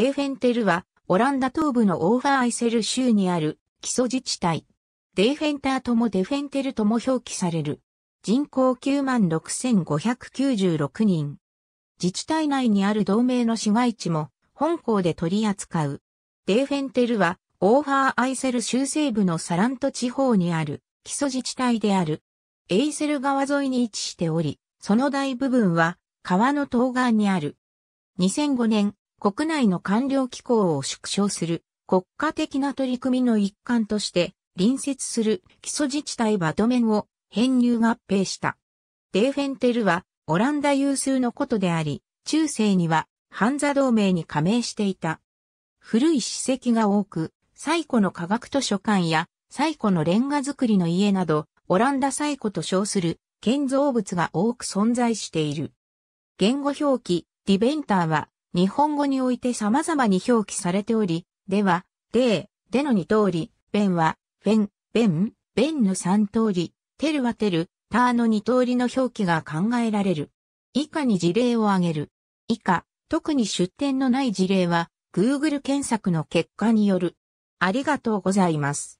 デーフェンテルは、オランダ東部のオーファーアイセル州にある基礎自治体。デーフェンターともデフェンテルとも表記される。人口96,596人。自治体内にある同盟の市街地も本校で取り扱う。デーフェンテルはオーファーアイセル州西部のサラント地方にある基礎自治体である。エイセル川沿いに位置しており、その大部分は川の東岸にある。2005年、国内の官僚機構を縮小する国家的な取り組みの一環として隣接する基礎自治体バドメンを編入合併した。デーフェンテルはオランダ有数のことであり、中世にはハンザ同盟に加盟していた。古い史跡が多く、最古の科学図書館や最古のレンガ造りの家など、オランダ最古と称する建造物が多く存在している。言語表記、ディベンターは日本語において様々に表記されており、では、で、での二通り、弁は、フェン、ベン、ベンの三通り、テルはテル、ターの二通りの表記が考えられる。以下に事例を挙げる。以下、特に出典のない事例は、Google 検索の結果による。ありがとうございます。